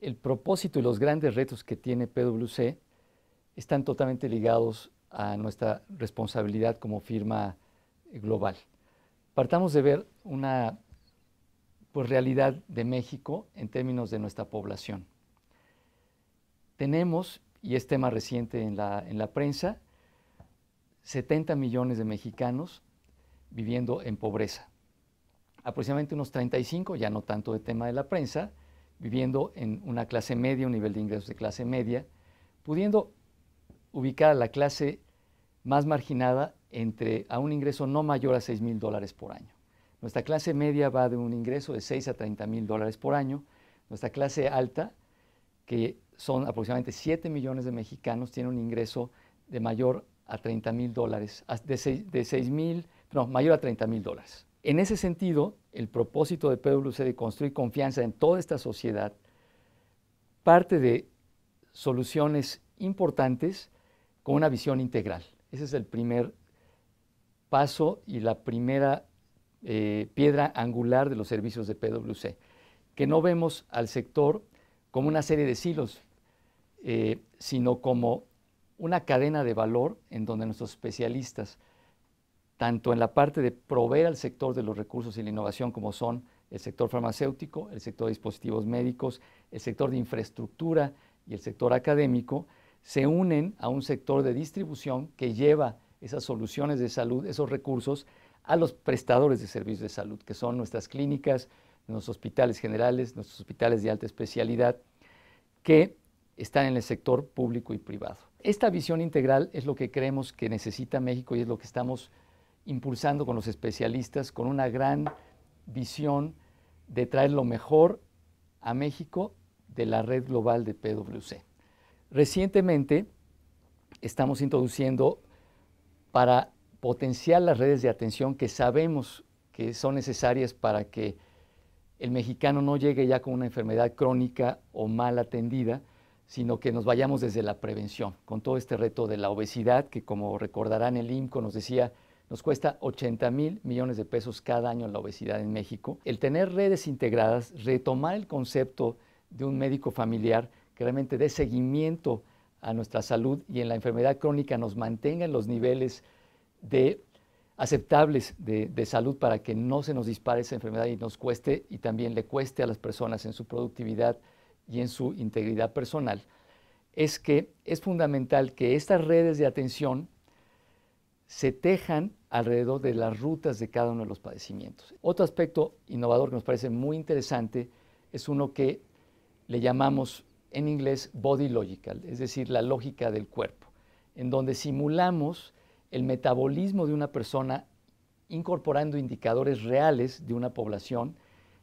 el propósito y los grandes retos que tiene PwC están totalmente ligados a nuestra responsabilidad como firma global. Partamos de ver una pues, realidad de México en términos de nuestra población. Tenemos, y es tema reciente en la, en la prensa, 70 millones de mexicanos viviendo en pobreza. Aproximadamente unos 35, ya no tanto de tema de la prensa, viviendo en una clase media, un nivel de ingresos de clase media, pudiendo ubicar a la clase más marginada entre a un ingreso no mayor a 6 mil dólares por año. Nuestra clase media va de un ingreso de 6 a 30 mil dólares por año. Nuestra clase alta, que son aproximadamente 7 millones de mexicanos, tiene un ingreso de mayor a 30 mil dólares, de mil, mayor a 30 mil dólares. En ese sentido, el propósito de PwC de construir confianza en toda esta sociedad parte de soluciones importantes con una visión integral. Ese es el primer paso y la primera eh, piedra angular de los servicios de PwC, que no vemos al sector como una serie de silos, eh, sino como una cadena de valor en donde nuestros especialistas tanto en la parte de proveer al sector de los recursos y la innovación como son el sector farmacéutico, el sector de dispositivos médicos, el sector de infraestructura y el sector académico, se unen a un sector de distribución que lleva esas soluciones de salud, esos recursos, a los prestadores de servicios de salud, que son nuestras clínicas, nuestros hospitales generales, nuestros hospitales de alta especialidad, que están en el sector público y privado. Esta visión integral es lo que creemos que necesita México y es lo que estamos impulsando con los especialistas, con una gran visión de traer lo mejor a México de la red global de PwC. Recientemente estamos introduciendo para potenciar las redes de atención que sabemos que son necesarias para que el mexicano no llegue ya con una enfermedad crónica o mal atendida, sino que nos vayamos desde la prevención, con todo este reto de la obesidad, que como recordarán el IMCO nos decía, nos cuesta 80 mil millones de pesos cada año la obesidad en México. El tener redes integradas, retomar el concepto de un médico familiar que realmente dé seguimiento a nuestra salud y en la enfermedad crónica nos mantenga en los niveles de aceptables de, de, salud para que no se nos dispare esa enfermedad y nos cueste y también le cueste a las personas en su productividad y en su integridad personal, es que es fundamental que estas redes de atención se tejan alrededor de las rutas de cada uno de los padecimientos. Otro aspecto innovador que nos parece muy interesante es uno que le llamamos en inglés body logical, es decir, la lógica del cuerpo, en donde simulamos el metabolismo de una persona incorporando indicadores reales de una población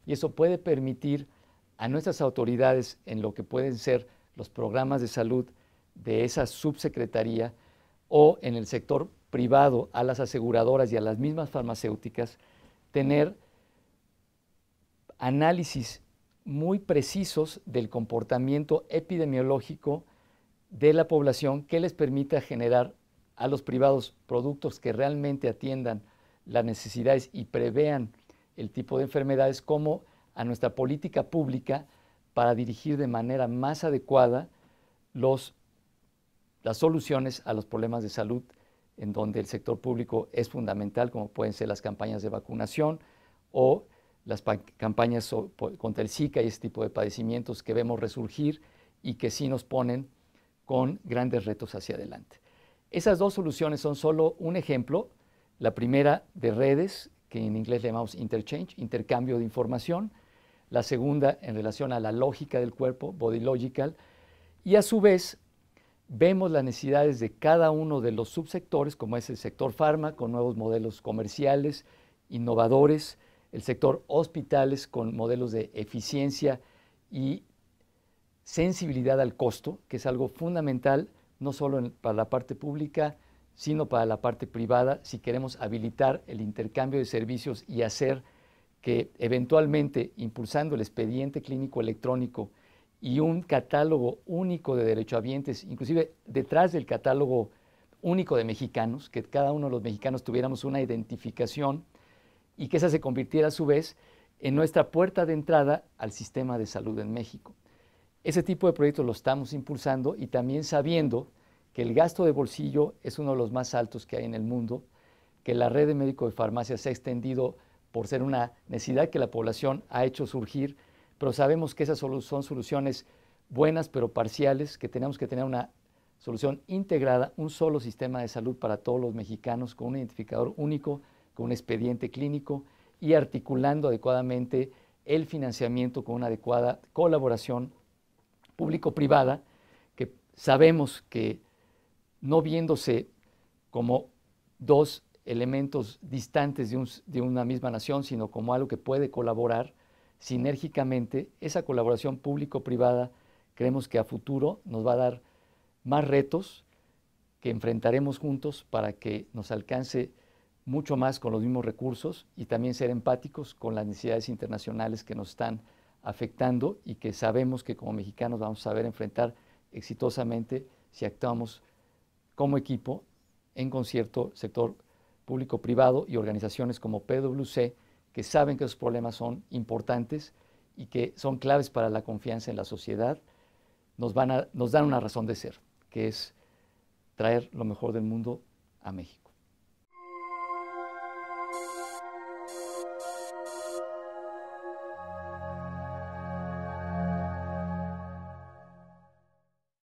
y eso puede permitir a nuestras autoridades en lo que pueden ser los programas de salud de esa subsecretaría o en el sector privado, a las aseguradoras y a las mismas farmacéuticas, tener análisis muy precisos del comportamiento epidemiológico de la población que les permita generar a los privados productos que realmente atiendan las necesidades y prevean el tipo de enfermedades como a nuestra política pública para dirigir de manera más adecuada las soluciones a los problemas de salud en donde el sector público es fundamental, como pueden ser las campañas de vacunación o las campañas contra el Zika y ese tipo de padecimientos que vemos resurgir y que sí nos ponen con grandes retos hacia adelante. Esas dos soluciones son solo un ejemplo. La primera de redes, que en inglés le llamamos interchange, intercambio de información. La segunda en relación a la lógica del cuerpo, body logical. Y a su vez vemos las necesidades de cada uno de los subsectores, como es el sector farma, con nuevos modelos comerciales, innovadores, el sector hospitales, con modelos de eficiencia y sensibilidad al costo, que es algo fundamental no solo para la parte pública, sino para la parte privada, si queremos habilitar el intercambio de servicios y hacer que eventualmente, impulsando el expediente clínico electrónico, y un catálogo único de derechohabientes, inclusive detrás del catálogo único de mexicanos, que cada uno de los mexicanos tuviéramos una identificación y que esa se convirtiera a su vez en nuestra puerta de entrada al sistema de salud en México. Ese tipo de proyectos lo estamos impulsando y también sabiendo que el gasto de bolsillo es uno de los más altos que hay en el mundo, que la red de médicos de farmacias se ha extendido por ser una necesidad que la población ha hecho surgir pero sabemos que esas son soluciones buenas pero parciales, que tenemos que tener una solución integrada, un solo sistema de salud para todos los mexicanos, con un identificador único, con un expediente clínico y articulando adecuadamente el financiamiento con una adecuada colaboración público-privada, que sabemos que no viéndose como dos elementos distantes de, de una misma nación, sino como algo que puede colaborar, sinérgicamente, esa colaboración público-privada creemos que a futuro nos va a dar más retos que enfrentaremos juntos para que nos alcance mucho más con los mismos recursos y también ser empáticos con las necesidades internacionales que nos están afectando y que sabemos que como mexicanos vamos a saber enfrentar exitosamente si actuamos como equipo en concierto sector público-privado y organizaciones como PwC que saben que esos problemas son importantes y que son claves para la confianza en la sociedad, nos, van a, nos dan una razón de ser, que es traer lo mejor del mundo a México.